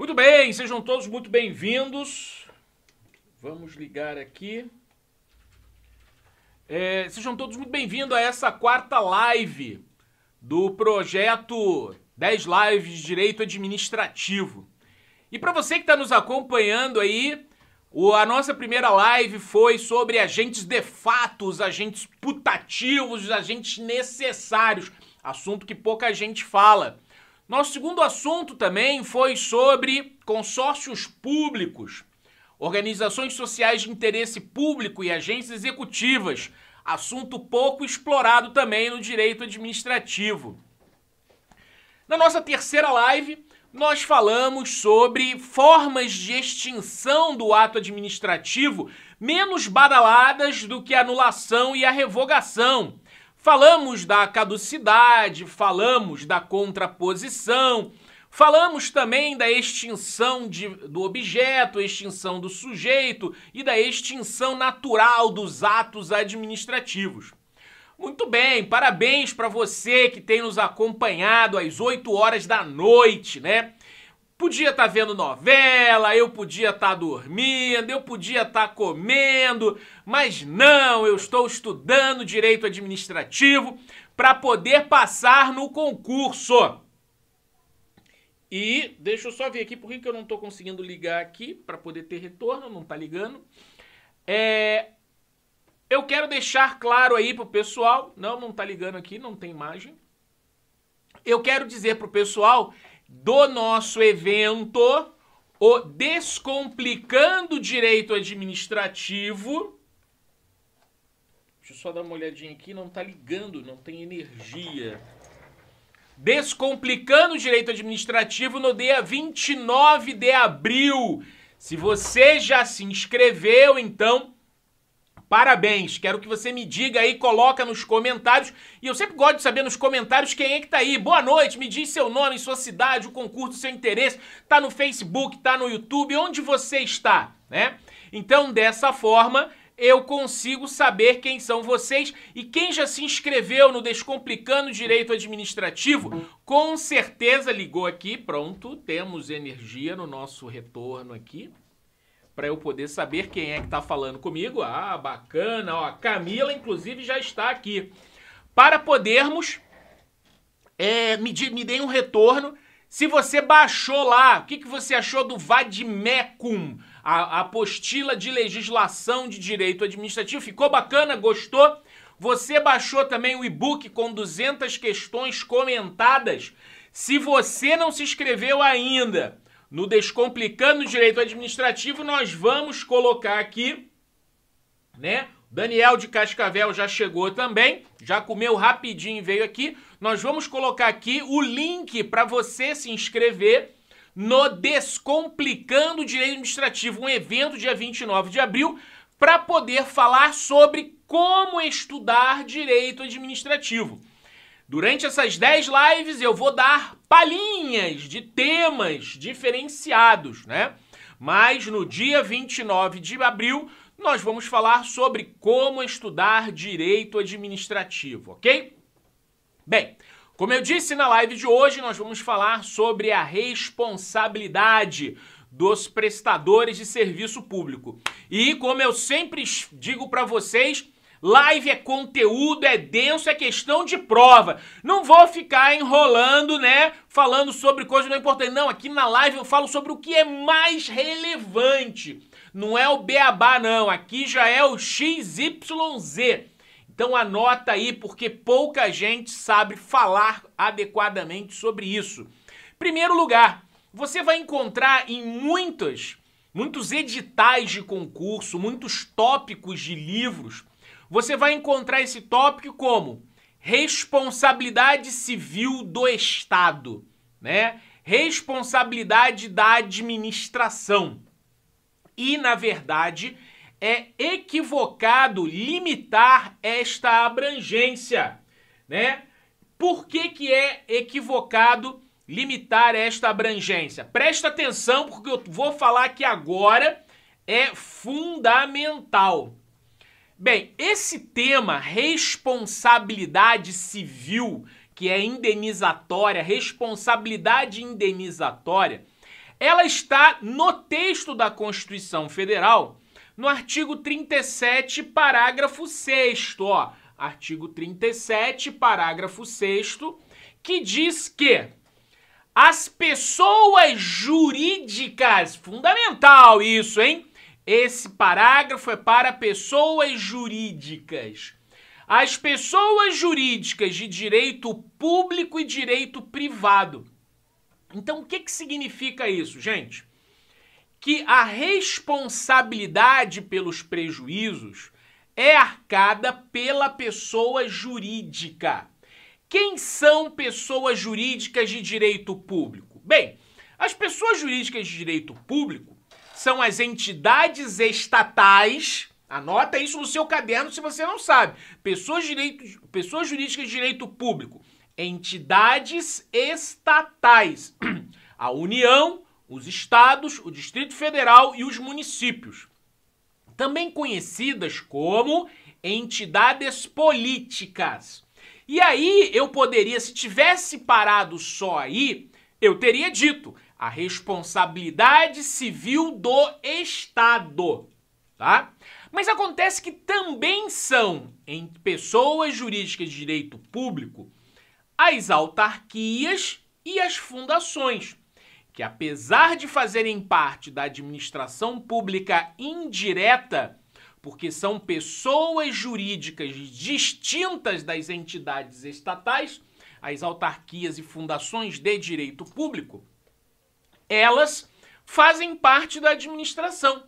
Muito bem, sejam todos muito bem-vindos. Vamos ligar aqui. É, sejam todos muito bem-vindos a essa quarta live do projeto 10 Lives de Direito Administrativo. E para você que está nos acompanhando aí, a nossa primeira live foi sobre agentes de fato, os agentes putativos, os agentes necessários. Assunto que pouca gente fala. Nosso segundo assunto também foi sobre consórcios públicos, organizações sociais de interesse público e agências executivas, assunto pouco explorado também no direito administrativo. Na nossa terceira live, nós falamos sobre formas de extinção do ato administrativo menos badaladas do que a anulação e a revogação. Falamos da caducidade, falamos da contraposição, falamos também da extinção de, do objeto, extinção do sujeito e da extinção natural dos atos administrativos. Muito bem, parabéns para você que tem nos acompanhado às 8 horas da noite, né? podia estar tá vendo novela, eu podia estar tá dormindo, eu podia estar tá comendo, mas não, eu estou estudando direito administrativo para poder passar no concurso. E deixa eu só ver aqui por que eu não estou conseguindo ligar aqui para poder ter retorno, não está ligando. É, eu quero deixar claro aí pro pessoal, não, não está ligando aqui, não tem imagem. Eu quero dizer pro pessoal do nosso evento, o Descomplicando Direito Administrativo. Deixa eu só dar uma olhadinha aqui, não tá ligando, não tem energia. Descomplicando Direito Administrativo no dia 29 de abril. Se você já se inscreveu, então Parabéns. Quero que você me diga aí, coloca nos comentários. E eu sempre gosto de saber nos comentários quem é que tá aí. Boa noite, me diz seu nome, sua cidade, o concurso seu interesse. Tá no Facebook, tá no YouTube, onde você está, né? Então, dessa forma, eu consigo saber quem são vocês e quem já se inscreveu no Descomplicando Direito Administrativo, com certeza ligou aqui, pronto, temos energia no nosso retorno aqui para eu poder saber quem é que está falando comigo. Ah, bacana, ó, a Camila inclusive já está aqui. Para podermos é, me, me deem um retorno se você baixou lá, o que, que você achou do Vadmecum, a apostila de legislação de direito administrativo? Ficou bacana? Gostou? Você baixou também o e-book com 200 questões comentadas? Se você não se inscreveu ainda, no Descomplicando o Direito Administrativo, nós vamos colocar aqui, né? Daniel de Cascavel já chegou também, já comeu rapidinho, veio aqui. Nós vamos colocar aqui o link para você se inscrever no Descomplicando o Direito Administrativo, um evento dia 29 de abril, para poder falar sobre como estudar direito administrativo. Durante essas 10 lives eu vou dar palhinhas de temas diferenciados, né? Mas no dia 29 de abril nós vamos falar sobre como estudar direito administrativo, ok? Bem, como eu disse na live de hoje, nós vamos falar sobre a responsabilidade dos prestadores de serviço público. E como eu sempre digo para vocês, Live é conteúdo, é denso, é questão de prova. Não vou ficar enrolando, né? Falando sobre coisas não é importantes. Não, aqui na live eu falo sobre o que é mais relevante. Não é o beabá, não. Aqui já é o XYZ. Então anota aí, porque pouca gente sabe falar adequadamente sobre isso. Primeiro lugar, você vai encontrar em muitas, muitos editais de concurso, muitos tópicos de livros você vai encontrar esse tópico como responsabilidade civil do Estado, né? Responsabilidade da administração. E, na verdade, é equivocado limitar esta abrangência, né? Por que, que é equivocado limitar esta abrangência? Presta atenção, porque eu vou falar que agora é fundamental. Bem, esse tema, responsabilidade civil, que é indenizatória, responsabilidade indenizatória, ela está no texto da Constituição Federal, no artigo 37, parágrafo 6, ó, artigo 37, parágrafo 6, que diz que as pessoas jurídicas, fundamental isso, hein? Esse parágrafo é para pessoas jurídicas. As pessoas jurídicas de direito público e direito privado. Então, o que, que significa isso, gente? Que a responsabilidade pelos prejuízos é arcada pela pessoa jurídica. Quem são pessoas jurídicas de direito público? Bem, as pessoas jurídicas de direito público são as entidades estatais. Anota isso no seu caderno se você não sabe. Pessoas, pessoas jurídicas de direito público, entidades estatais. A União, os estados, o Distrito Federal e os municípios. Também conhecidas como entidades políticas. E aí eu poderia, se tivesse parado só aí, eu teria dito a responsabilidade civil do Estado, tá? Mas acontece que também são, em pessoas jurídicas de direito público, as autarquias e as fundações, que apesar de fazerem parte da administração pública indireta, porque são pessoas jurídicas distintas das entidades estatais, as autarquias e fundações de direito público, elas fazem parte da administração.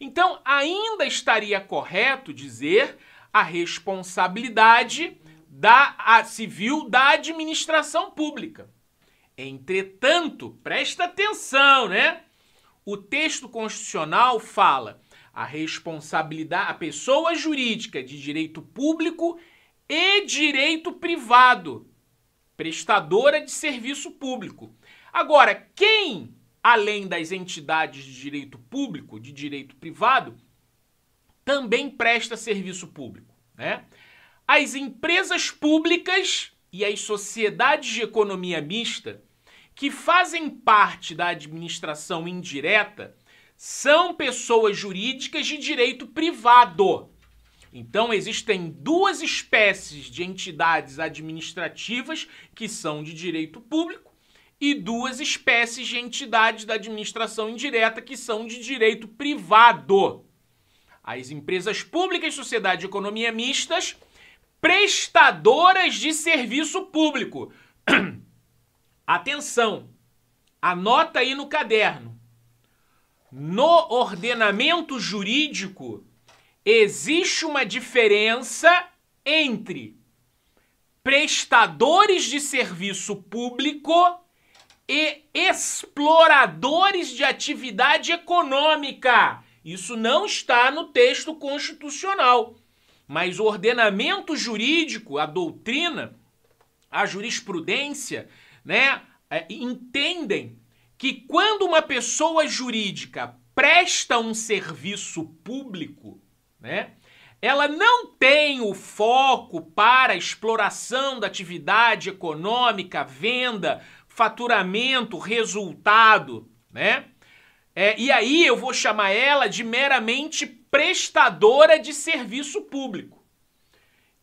Então, ainda estaria correto dizer a responsabilidade da a civil da administração pública. Entretanto, presta atenção, né? O texto constitucional fala a responsabilidade a pessoa jurídica de direito público e direito privado, prestadora de serviço público. Agora, quem além das entidades de direito público, de direito privado, também presta serviço público. Né? As empresas públicas e as sociedades de economia mista que fazem parte da administração indireta são pessoas jurídicas de direito privado. Então, existem duas espécies de entidades administrativas que são de direito público e duas espécies de entidades da administração indireta que são de direito privado. As empresas públicas, sociedade e economia mistas, prestadoras de serviço público. Atenção, anota aí no caderno. No ordenamento jurídico, existe uma diferença entre prestadores de serviço público e exploradores de atividade econômica. Isso não está no texto constitucional, mas o ordenamento jurídico, a doutrina, a jurisprudência, né, é, entendem que quando uma pessoa jurídica presta um serviço público, né, ela não tem o foco para exploração da atividade econômica, venda, faturamento, resultado, né? É, e aí eu vou chamar ela de meramente prestadora de serviço público.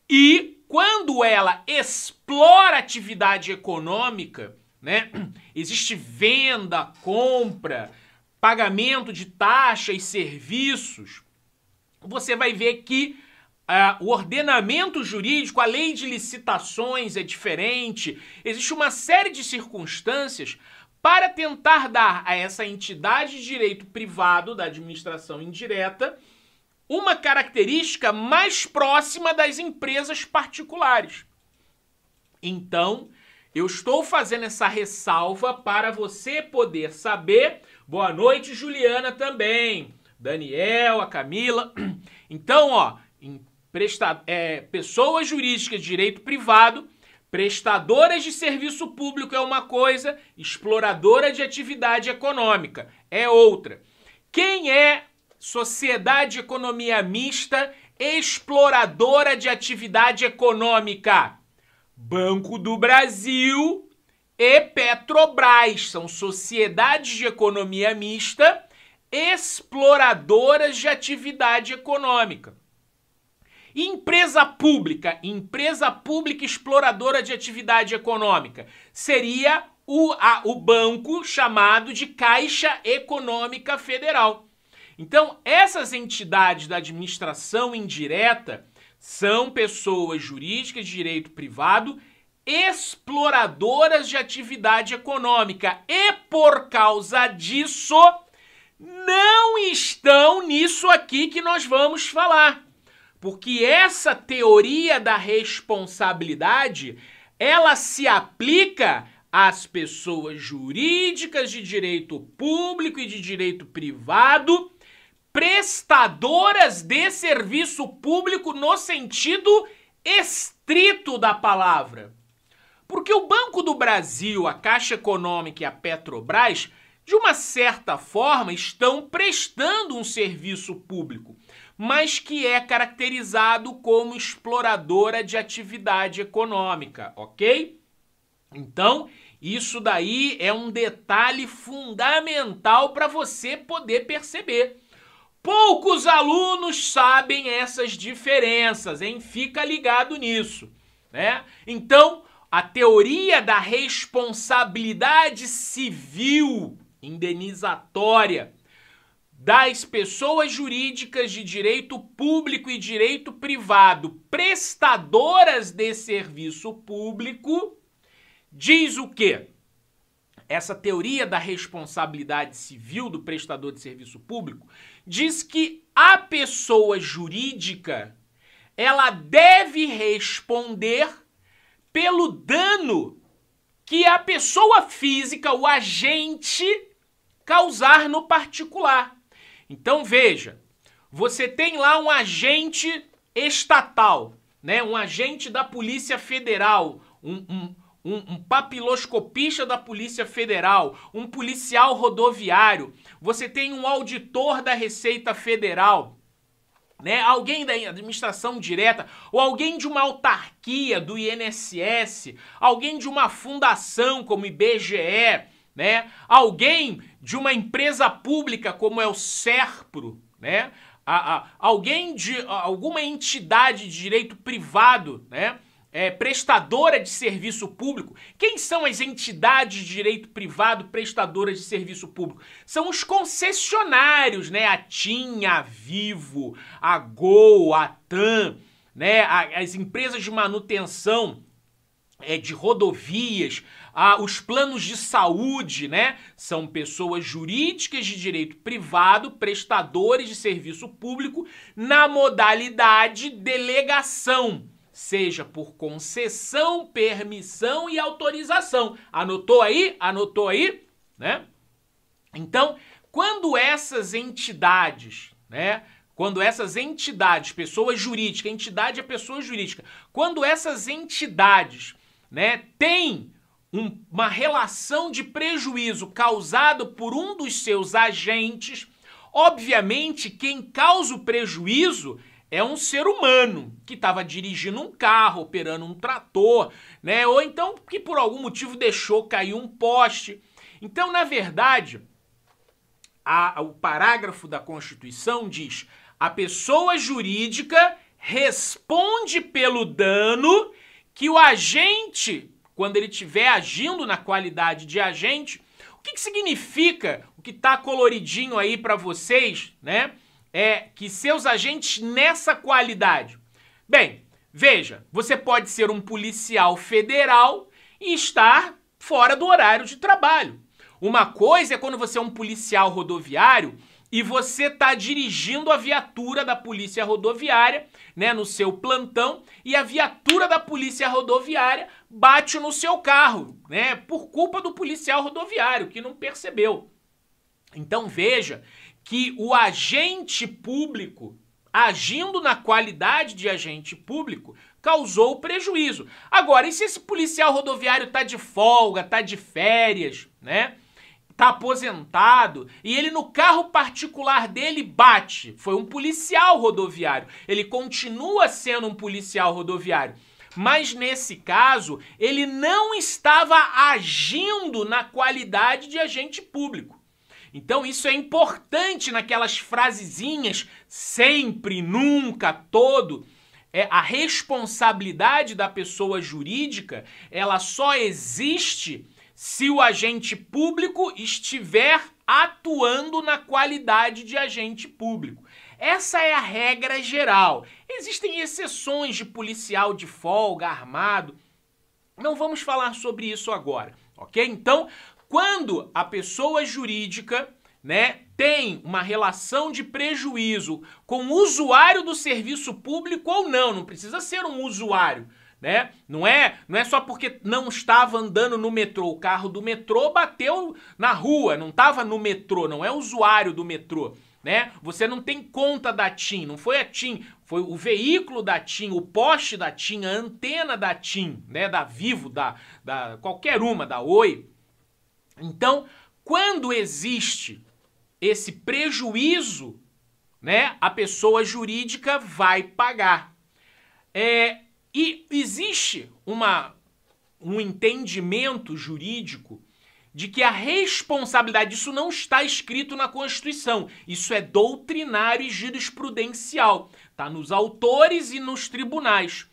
E quando ela explora atividade econômica, né? Existe venda, compra, pagamento de taxas e serviços. Você vai ver que é, o ordenamento jurídico, a lei de licitações é diferente, existe uma série de circunstâncias para tentar dar a essa entidade de direito privado da administração indireta uma característica mais próxima das empresas particulares. Então, eu estou fazendo essa ressalva para você poder saber. Boa noite, Juliana também. Daniel, a Camila. Então, ó, é, pessoas jurídicas de direito privado, prestadoras de serviço público é uma coisa, exploradora de atividade econômica é outra. Quem é sociedade economia mista exploradora de atividade econômica? Banco do Brasil e Petrobras são sociedades de economia mista exploradoras de atividade econômica. Empresa pública, empresa pública exploradora de atividade econômica, seria o, a, o banco chamado de Caixa Econômica Federal. Então, essas entidades da administração indireta são pessoas jurídicas de direito privado exploradoras de atividade econômica e, por causa disso, não estão nisso aqui que nós vamos falar. Porque essa teoria da responsabilidade, ela se aplica às pessoas jurídicas de direito público e de direito privado, prestadoras de serviço público no sentido estrito da palavra. Porque o Banco do Brasil, a Caixa Econômica e a Petrobras, de uma certa forma, estão prestando um serviço público mas que é caracterizado como exploradora de atividade econômica, ok? Então, isso daí é um detalhe fundamental para você poder perceber. Poucos alunos sabem essas diferenças, hein? Fica ligado nisso, né? Então, a teoria da responsabilidade civil indenizatória das pessoas jurídicas de direito público e direito privado prestadoras de serviço público diz o quê? Essa teoria da responsabilidade civil do prestador de serviço público diz que a pessoa jurídica ela deve responder pelo dano que a pessoa física, o agente, causar no particular. Então veja, você tem lá um agente estatal, né? um agente da Polícia Federal, um, um, um, papiloscopista da Polícia Federal, um policial rodoviário, você tem um auditor da Receita Federal, né? alguém da administração direta, ou alguém de uma autarquia do INSS, alguém de uma fundação como IBGE, né? Alguém de uma empresa pública como é o Serpro, né? A, a, alguém de a, alguma entidade de direito privado, né? É, prestadora de serviço público. Quem são as entidades de direito privado prestadoras de serviço público? São os concessionários, né? A TIM, a Vivo, a Gol, a TAM, né? as empresas de manutenção é, de rodovias, ah, os planos de saúde, né? São pessoas jurídicas de direito privado, prestadores de serviço público, na modalidade delegação seja por concessão, permissão e autorização. Anotou aí? Anotou aí? Né? Então, quando essas entidades, né? Quando essas entidades, pessoa jurídica, entidade é pessoa jurídica, quando essas entidades, né, têm um, uma relação de prejuízo causado por um dos seus agentes, obviamente quem causa o prejuízo é um ser humano que estava dirigindo um carro, operando um trator, né? Ou então que por algum motivo deixou cair um poste. Então, na verdade, a, o parágrafo da Constituição diz: a pessoa jurídica responde pelo dano que o agente quando ele estiver agindo na qualidade de agente, o que, que significa o que está coloridinho aí para vocês, né? É que seus agentes nessa qualidade. Bem, veja, você pode ser um policial federal e estar fora do horário de trabalho. Uma coisa é quando você é um policial rodoviário e você está dirigindo a viatura da polícia rodoviária, né, no seu plantão, e a viatura da polícia rodoviária bate no seu carro, né? Por culpa do policial rodoviário que não percebeu. Então veja que o agente público agindo na qualidade de agente público causou prejuízo. Agora, e se esse policial rodoviário tá de folga, tá de férias, né? Tá aposentado e ele no carro particular dele bate. Foi um policial rodoviário. Ele continua sendo um policial rodoviário mas nesse caso, ele não estava agindo na qualidade de agente público. Então isso é importante naquelas frasezinhas sempre, nunca, todo. É a responsabilidade da pessoa jurídica, ela só existe se o agente público estiver atuando na qualidade de agente público. Essa é a regra geral. Existem exceções de policial de folga, armado. Não vamos falar sobre isso agora, ok? Então, quando a pessoa jurídica né, tem uma relação de prejuízo com o usuário do serviço público ou não, não precisa ser um usuário, né? Não é, não é só porque não estava andando no metrô, o carro do metrô bateu na rua, não estava no metrô, não é usuário do metrô né? Você não tem conta da TIM, não foi a TIM, foi o veículo da TIM, o poste da TIM, a antena da TIM, né? Da Vivo, da, da qualquer uma, da Oi. Então, quando existe esse prejuízo, né? A pessoa jurídica vai pagar. É, e existe uma, um entendimento jurídico de que a responsabilidade, isso não está escrito na Constituição, isso é doutrinário e jurisprudencial, está nos autores e nos tribunais.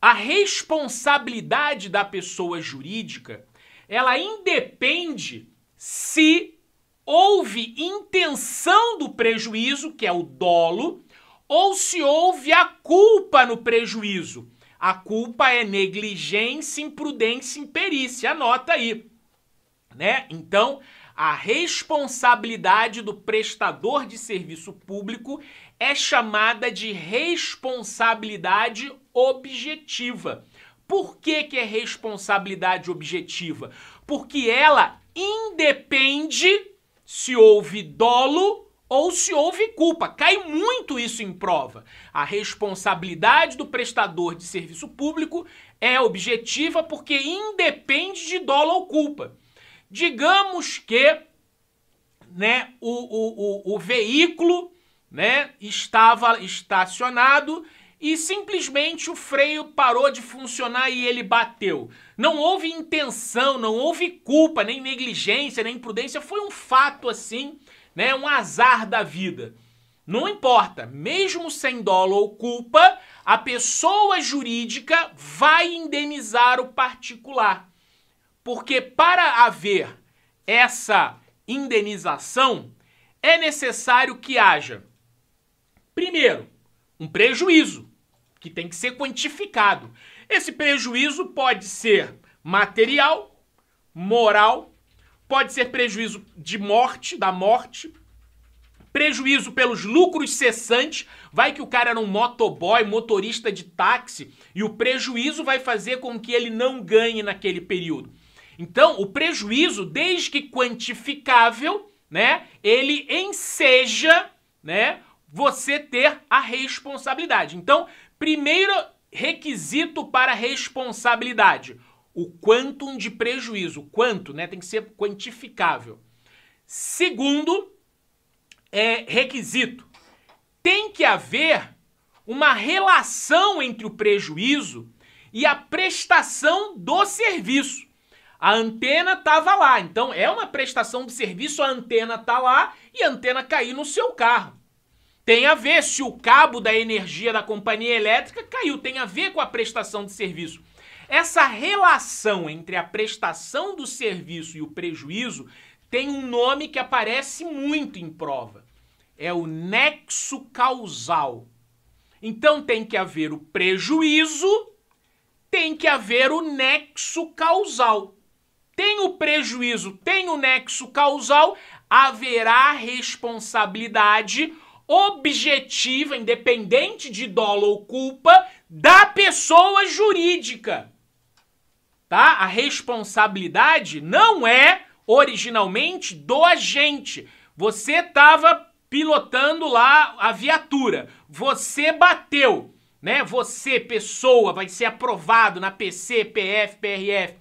A responsabilidade da pessoa jurídica, ela independe se houve intenção do prejuízo, que é o dolo, ou se houve a culpa no prejuízo. A culpa é negligência, imprudência, imperícia. Anota aí né? Então, a responsabilidade do prestador de serviço público é chamada de responsabilidade objetiva. Por que, que é responsabilidade objetiva? Porque ela independe se houve dolo ou se houve culpa. Cai muito isso em prova. A responsabilidade do prestador de serviço público é objetiva porque independe de dolo ou culpa. Digamos que né, o, o, o, o veículo né, estava estacionado e simplesmente o freio parou de funcionar e ele bateu. Não houve intenção, não houve culpa, nem negligência, nem imprudência, foi um fato assim, né, um azar da vida. Não importa, mesmo sem dolo ou culpa, a pessoa jurídica vai indenizar o particular. Porque para haver essa indenização, é necessário que haja, primeiro, um prejuízo, que tem que ser quantificado. Esse prejuízo pode ser material, moral, pode ser prejuízo de morte, da morte, prejuízo pelos lucros cessantes. Vai que o cara era um motoboy, motorista de táxi, e o prejuízo vai fazer com que ele não ganhe naquele período. Então, o prejuízo, desde que quantificável, né, ele enseja, né, você ter a responsabilidade. Então, primeiro requisito para responsabilidade, o quantum de prejuízo, quanto, né, tem que ser quantificável. Segundo é, requisito, tem que haver uma relação entre o prejuízo e a prestação do serviço. A antena tava lá, então é uma prestação de serviço, a antena tá lá e a antena caiu no seu carro. Tem a ver se o cabo da energia da companhia elétrica caiu, tem a ver com a prestação de serviço. Essa relação entre a prestação do serviço e o prejuízo tem um nome que aparece muito em prova. É o nexo causal. Então tem que haver o prejuízo, tem que haver o nexo causal tem o prejuízo, tem o nexo causal, haverá responsabilidade objetiva, independente de dolo ou culpa, da pessoa jurídica. Tá? A responsabilidade não é originalmente do agente. Você estava pilotando lá a viatura, você bateu, né? Você, pessoa, vai ser aprovado na PC, PF, PRF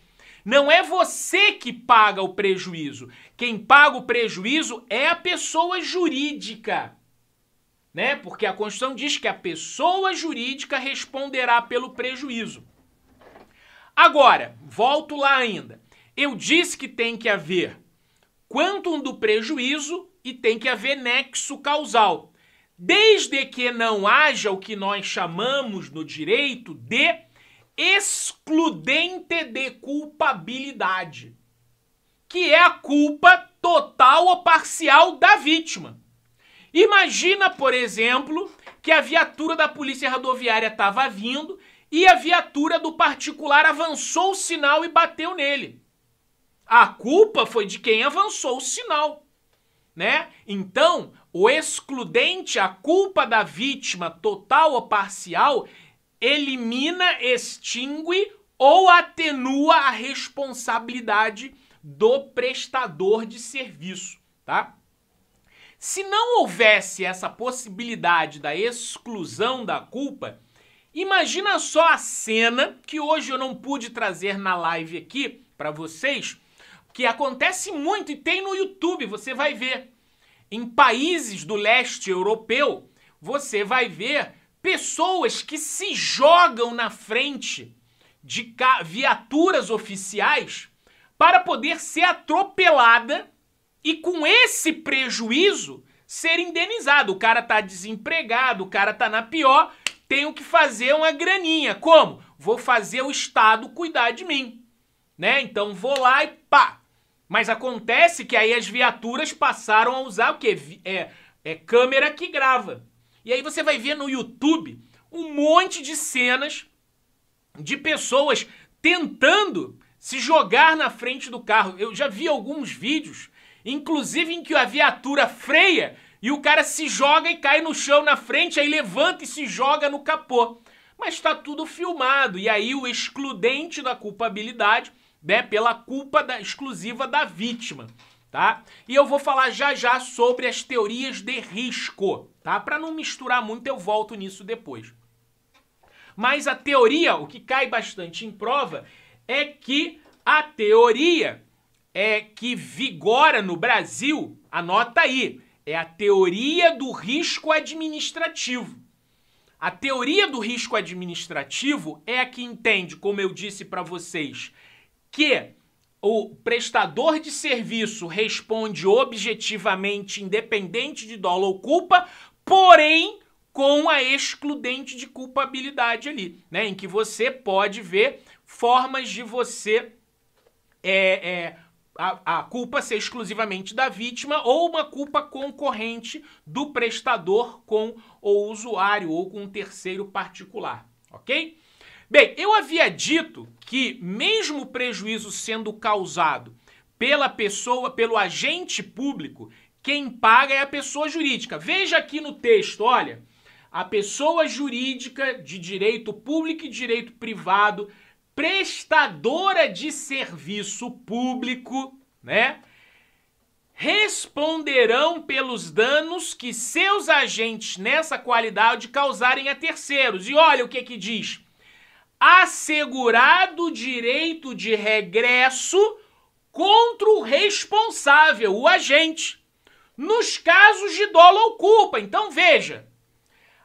não é você que paga o prejuízo. Quem paga o prejuízo é a pessoa jurídica. Né? Porque a Constituição diz que a pessoa jurídica responderá pelo prejuízo. Agora, volto lá ainda. Eu disse que tem que haver quantum do prejuízo e tem que haver nexo causal. Desde que não haja o que nós chamamos no direito de excludente de culpabilidade, que é a culpa total ou parcial da vítima. Imagina, por exemplo, que a viatura da polícia rodoviária estava vindo e a viatura do particular avançou o sinal e bateu nele. A culpa foi de quem avançou o sinal, né? Então, o excludente, a culpa da vítima total ou parcial elimina, extingue ou atenua a responsabilidade do prestador de serviço, tá? Se não houvesse essa possibilidade da exclusão da culpa, imagina só a cena que hoje eu não pude trazer na live aqui para vocês, que acontece muito e tem no YouTube, você vai ver. Em países do leste europeu, você vai ver pessoas que se jogam na frente de viaturas oficiais para poder ser atropelada e com esse prejuízo ser indenizado. O cara tá desempregado, o cara tá na pior, tenho que fazer uma graninha. Como? Vou fazer o Estado cuidar de mim, né? Então vou lá e pá. Mas acontece que aí as viaturas passaram a usar o quê? É, é câmera que grava. E aí você vai ver no YouTube um monte de cenas de pessoas tentando se jogar na frente do carro. Eu já vi alguns vídeos, inclusive em que a viatura freia e o cara se joga e cai no chão na frente, aí levanta e se joga no capô. Mas está tudo filmado e aí o excludente da culpabilidade, né, pela culpa da, exclusiva da vítima tá? E eu vou falar já já sobre as teorias de risco, tá? Para não misturar muito, eu volto nisso depois. Mas a teoria, o que cai bastante em prova, é que a teoria é que vigora no Brasil, anota aí, é a teoria do risco administrativo. A teoria do risco administrativo é a que entende, como eu disse para vocês, que o prestador de serviço responde objetivamente, independente de dolo ou culpa, porém com a excludente de culpabilidade ali, né? Em que você pode ver formas de você é, é, a, a, culpa ser exclusivamente da vítima ou uma culpa concorrente do prestador com o usuário ou com um terceiro particular, ok? Bem, eu havia dito que, mesmo o prejuízo sendo causado pela pessoa, pelo agente público, quem paga é a pessoa jurídica. Veja aqui no texto, olha. A pessoa jurídica de direito público e direito privado, prestadora de serviço público, né? responderão pelos danos que seus agentes nessa qualidade causarem a terceiros. E olha o que que diz assegurado o direito de regresso contra o responsável, o agente, nos casos de dolo ou culpa. Então veja,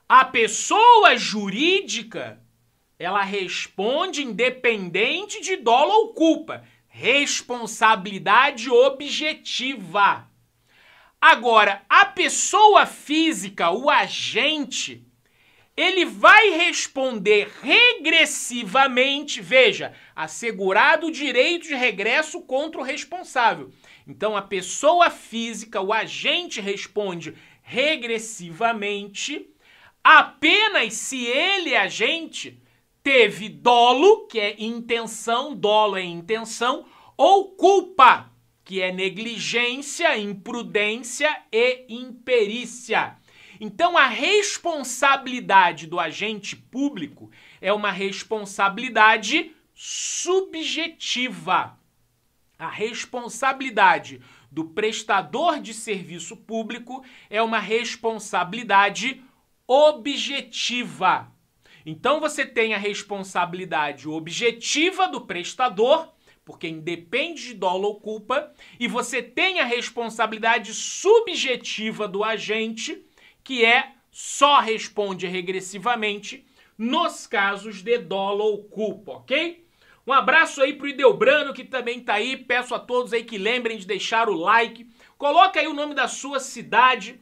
a pessoa jurídica ela responde independente de dolo ou culpa, responsabilidade objetiva. Agora, a pessoa física, o agente, ele vai responder regressivamente, veja, assegurado o direito de regresso contra o responsável. Então a pessoa física, o agente responde regressivamente apenas se ele, agente, teve dolo, que é intenção, dolo é intenção, ou culpa, que é negligência, imprudência e imperícia. Então a responsabilidade do agente público é uma responsabilidade subjetiva. A responsabilidade do prestador de serviço público é uma responsabilidade objetiva. Então você tem a responsabilidade objetiva do prestador, porque independe de dolo ou culpa, e você tem a responsabilidade subjetiva do agente, que é só responde regressivamente nos casos de dolo ou culpa, ok? Um abraço aí pro Ideobrano que também tá aí. Peço a todos aí que lembrem de deixar o like. Coloca aí o nome da sua cidade.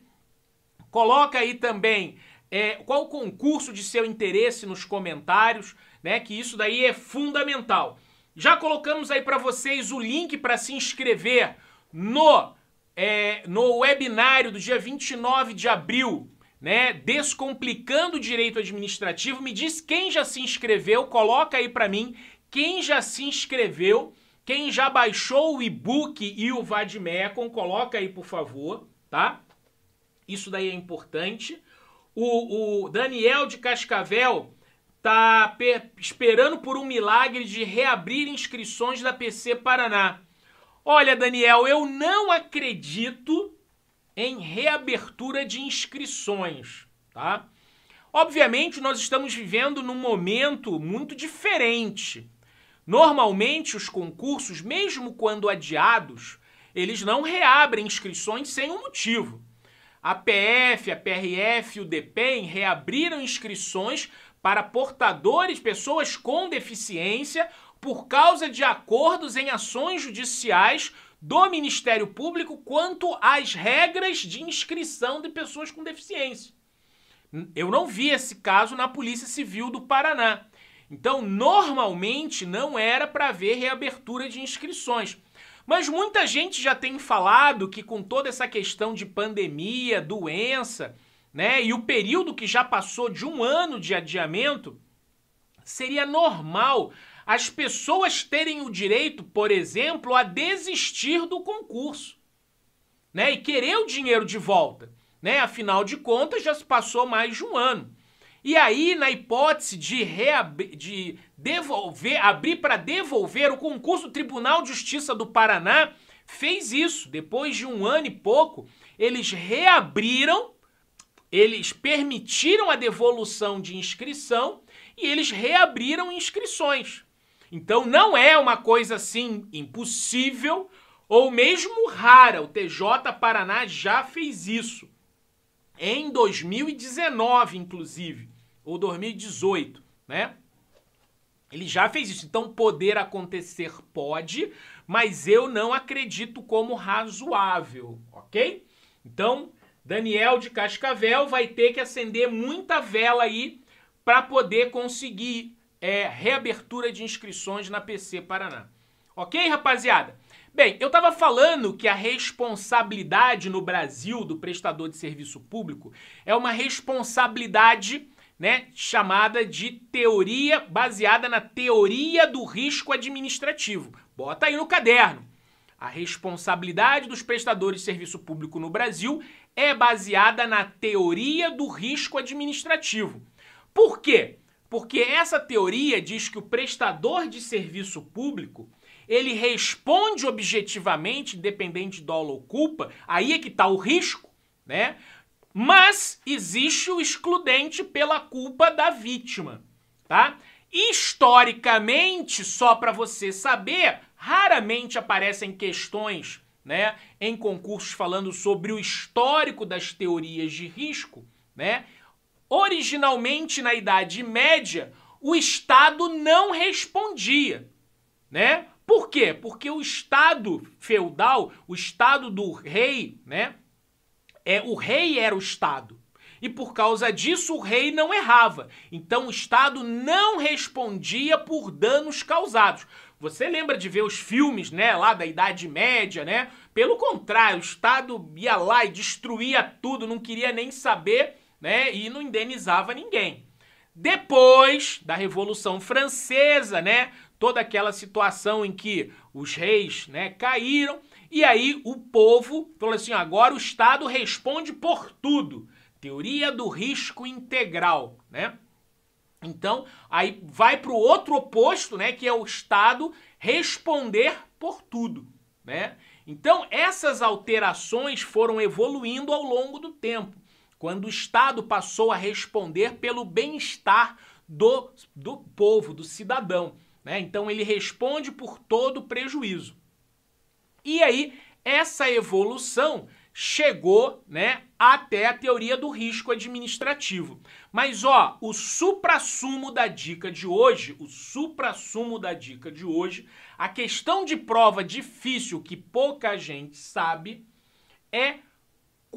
Coloca aí também é, qual o concurso de seu interesse nos comentários, né? Que isso daí é fundamental. Já colocamos aí para vocês o link para se inscrever no é, no webinário do dia 29 de abril, né, descomplicando o direito administrativo. Me diz quem já se inscreveu, coloca aí para mim quem já se inscreveu, quem já baixou o e-book e o Vadmecon, coloca aí por favor, tá? Isso daí é importante. O, o Daniel de Cascavel tá esperando por um milagre de reabrir inscrições da PC Paraná. Olha, Daniel, eu não acredito em reabertura de inscrições, tá? Obviamente, nós estamos vivendo num momento muito diferente. Normalmente, os concursos, mesmo quando adiados, eles não reabrem inscrições sem um motivo. A PF, a PRF e o DPEM reabriram inscrições para portadores, pessoas com deficiência por causa de acordos em ações judiciais do Ministério Público quanto às regras de inscrição de pessoas com deficiência. Eu não vi esse caso na Polícia Civil do Paraná. Então, normalmente não era para haver reabertura de inscrições. Mas muita gente já tem falado que com toda essa questão de pandemia, doença, né, e o período que já passou de um ano de adiamento, seria normal as pessoas terem o direito, por exemplo, a desistir do concurso, né? E querer o dinheiro de volta, né? Afinal de contas, já se passou mais de um ano. E aí, na hipótese de, de devolver, abrir para devolver, o concurso o Tribunal de Justiça do Paraná fez isso. Depois de um ano e pouco, eles reabriram, eles permitiram a devolução de inscrição e eles reabriram inscrições. Então não é uma coisa assim impossível ou mesmo rara. O TJ Paraná já fez isso em 2019, inclusive, ou 2018, né? Ele já fez isso. Então, poder acontecer pode, mas eu não acredito como razoável, ok? Então, Daniel de Cascavel vai ter que acender muita vela aí para poder conseguir é, reabertura de inscrições na PC Paraná. Ok, rapaziada? Bem, eu estava falando que a responsabilidade no Brasil do prestador de serviço público é uma responsabilidade né, chamada de teoria, baseada na teoria do risco administrativo. Bota aí no caderno. A responsabilidade dos prestadores de serviço público no Brasil é baseada na teoria do risco administrativo. Por quê? Porque essa teoria diz que o prestador de serviço público ele responde objetivamente, independente de dolo ou culpa, aí é que está o risco, né? Mas existe o excludente pela culpa da vítima, tá? Historicamente, só para você saber, raramente aparecem questões, né, em concursos falando sobre o histórico das teorias de risco, né? Originalmente, na Idade Média, o Estado não respondia, né? Por quê? Porque o Estado feudal, o Estado do rei, né? É, o rei era o Estado. E por causa disso o rei não errava. Então o Estado não respondia por danos causados. Você lembra de ver os filmes, né, lá da Idade Média, né? Pelo contrário, o Estado ia lá e destruía tudo, não queria nem saber né? E não indenizava ninguém. Depois da Revolução Francesa, né? Toda aquela situação em que os reis, né, caíram e aí o povo falou assim: agora o Estado responde por tudo. Teoria do risco integral, né? Então, aí vai para o outro oposto, né, que é o Estado responder por tudo, né? Então, essas alterações foram evoluindo ao longo do tempo quando o Estado passou a responder pelo bem-estar do, do povo, do cidadão. Né? Então ele responde por todo prejuízo. E aí, essa evolução chegou né, até a teoria do risco administrativo. Mas ó, o suprassumo da dica de hoje, o suprassumo da dica de hoje, a questão de prova difícil que pouca gente sabe é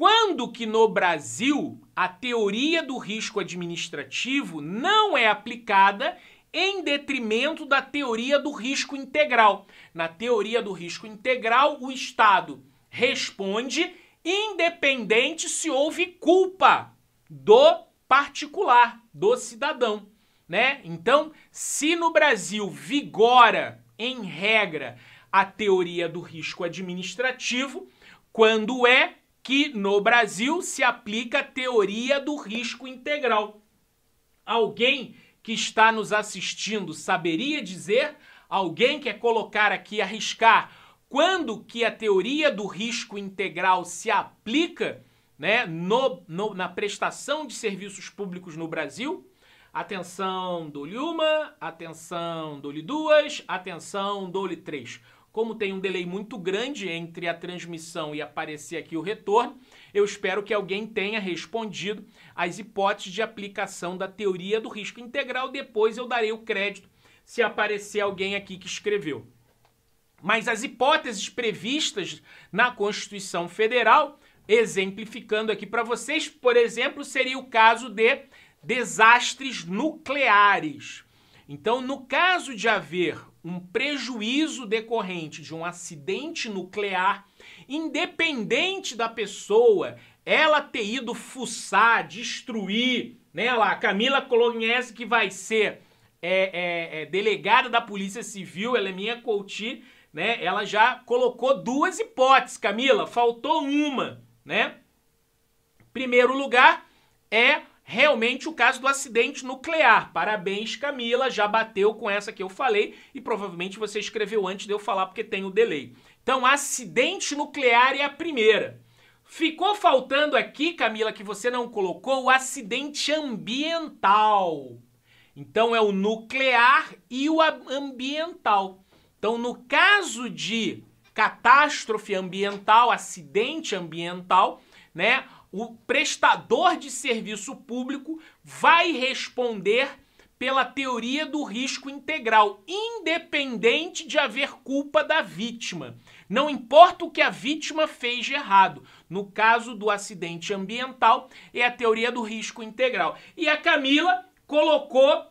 quando que no Brasil a teoria do risco administrativo não é aplicada em detrimento da teoria do risco integral? Na teoria do risco integral, o Estado responde independente se houve culpa do particular, do cidadão, né? Então, se no Brasil vigora em regra a teoria do risco administrativo, quando é que no Brasil se aplica a teoria do risco integral. Alguém que está nos assistindo saberia dizer? Alguém quer colocar aqui, arriscar, quando que a teoria do risco integral se aplica né, no, no, na prestação de serviços públicos no Brasil? Atenção, dou-lhe uma, atenção, dou-lhe duas, atenção, dou-lhe três. Como tem um delay muito grande entre a transmissão e aparecer aqui o retorno, eu espero que alguém tenha respondido às hipóteses de aplicação da teoria do risco integral. Depois eu darei o crédito se aparecer alguém aqui que escreveu. Mas as hipóteses previstas na Constituição Federal, exemplificando aqui para vocês, por exemplo, seria o caso de desastres nucleares. Então, no caso de haver um prejuízo decorrente de um acidente nuclear, independente da pessoa ela ter ido fuçar, destruir, né? Lá, a Camila conhece que vai ser é, é, é, delegada da Polícia Civil, ela é minha coach, né? Ela já colocou duas hipóteses, Camila, faltou uma, né? Primeiro lugar é realmente o caso do acidente nuclear. Parabéns, Camila, já bateu com essa que eu falei e provavelmente você escreveu antes de eu falar porque tem o delay. Então, acidente nuclear é a primeira. Ficou faltando aqui, Camila, que você não colocou o acidente ambiental. Então é o nuclear e o ambiental. Então, no caso de catástrofe ambiental, acidente ambiental, né? o prestador de serviço público vai responder pela teoria do risco integral, independente de haver culpa da vítima. Não importa o que a vítima fez de errado. No caso do acidente ambiental, é a teoria do risco integral. E a Camila colocou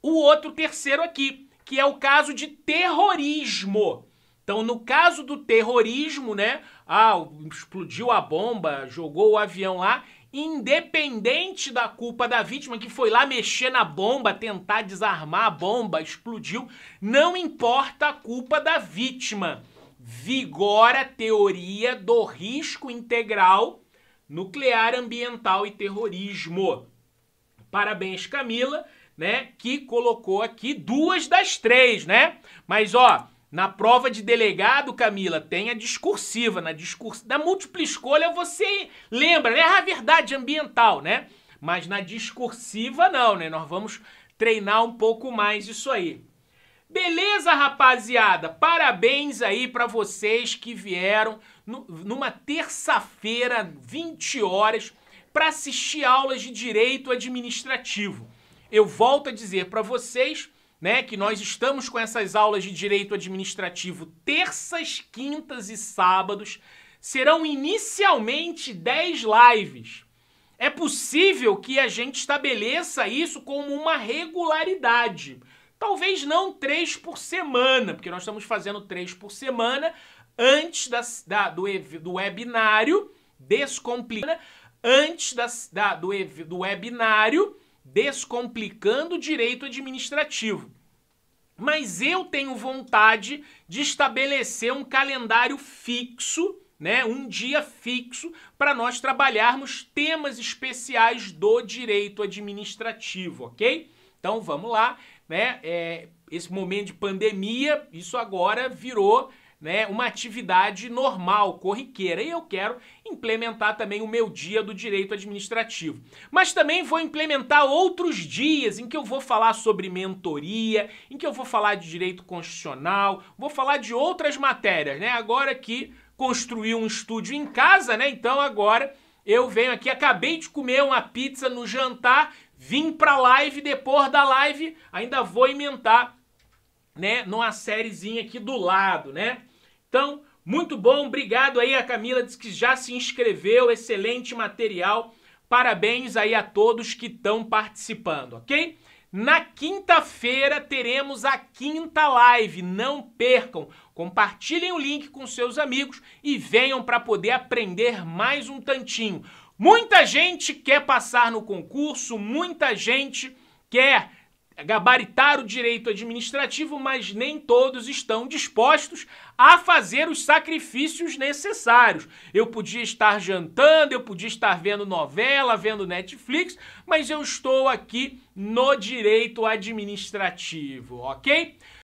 o outro terceiro aqui, que é o caso de terrorismo. Então, no caso do terrorismo, né? Ah, explodiu a bomba, jogou o avião lá, independente da culpa da vítima que foi lá mexer na bomba, tentar desarmar a bomba, explodiu, não importa a culpa da vítima. Vigora a teoria do risco integral nuclear, ambiental e terrorismo. Parabéns, Camila, né, que colocou aqui duas das três, né? Mas ó, na prova de delegado, Camila, tem a discursiva. Na discursiva, da múltipla escolha você lembra, né? É a verdade ambiental, né? Mas na discursiva não, né? Nós vamos treinar um pouco mais isso aí. Beleza, rapaziada? Parabéns aí para vocês que vieram no, numa terça-feira, 20 horas, para assistir aulas de direito administrativo. Eu volto a dizer para vocês né, que nós estamos com essas aulas de direito administrativo terças, quintas e sábados. Serão inicialmente 10 lives. É possível que a gente estabeleça isso como uma regularidade. Talvez não três por semana, porque nós estamos fazendo três por semana antes da, da do, do webinário descomplica antes da, da do, do webinário descomplicando o direito administrativo. Mas eu tenho vontade de estabelecer um calendário fixo, né, um dia fixo para nós trabalharmos temas especiais do direito administrativo, ok? Então vamos lá, né? É, esse momento de pandemia, isso agora virou né, uma atividade normal, corriqueira, e eu quero implementar também o meu dia do direito administrativo. Mas também vou implementar outros dias em que eu vou falar sobre mentoria, em que eu vou falar de direito constitucional, vou falar de outras matérias, né? Agora que construí um estúdio em casa, né? Então agora eu venho aqui, acabei de comer uma pizza no jantar, vim pra live, depois da live ainda vou inventar né, numa sériezinha aqui do lado, né? Então, muito bom, obrigado aí. A Camila diz que já se inscreveu, excelente material. Parabéns aí a todos que estão participando, ok? Na quinta-feira teremos a quinta live, não percam. Compartilhem o link com seus amigos e venham para poder aprender mais um tantinho. Muita gente quer passar no concurso, muita gente quer é gabaritar o direito administrativo, mas nem todos estão dispostos a fazer os sacrifícios necessários. Eu podia estar jantando, eu podia estar vendo novela, vendo Netflix, mas eu estou aqui no direito administrativo, ok?